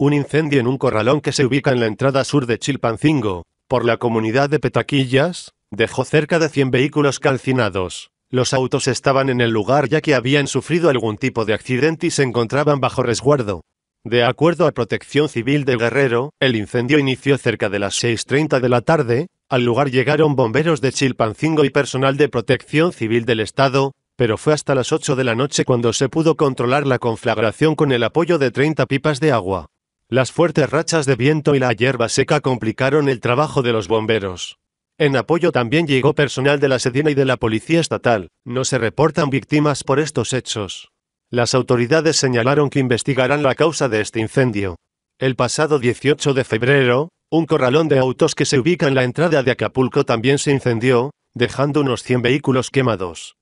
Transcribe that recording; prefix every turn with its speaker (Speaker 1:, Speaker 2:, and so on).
Speaker 1: Un incendio en un corralón que se ubica en la entrada sur de Chilpancingo, por la comunidad de Petaquillas, dejó cerca de 100 vehículos calcinados. Los autos estaban en el lugar ya que habían sufrido algún tipo de accidente y se encontraban bajo resguardo. De acuerdo a Protección Civil del Guerrero, el incendio inició cerca de las 6.30 de la tarde, al lugar llegaron bomberos de Chilpancingo y personal de Protección Civil del Estado, pero fue hasta las 8 de la noche cuando se pudo controlar la conflagración con el apoyo de 30 pipas de agua. Las fuertes rachas de viento y la hierba seca complicaron el trabajo de los bomberos. En apoyo también llegó personal de la Sedina y de la Policía Estatal. No se reportan víctimas por estos hechos. Las autoridades señalaron que investigarán la causa de este incendio. El pasado 18 de febrero, un corralón de autos que se ubica en la entrada de Acapulco también se incendió, dejando unos 100 vehículos quemados.